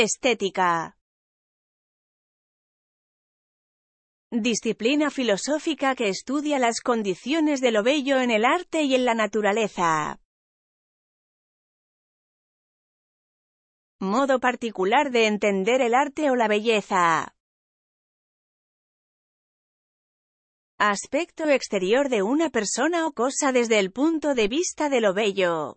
Estética. Disciplina filosófica que estudia las condiciones de lo bello en el arte y en la naturaleza. Modo particular de entender el arte o la belleza. Aspecto exterior de una persona o cosa desde el punto de vista de lo bello.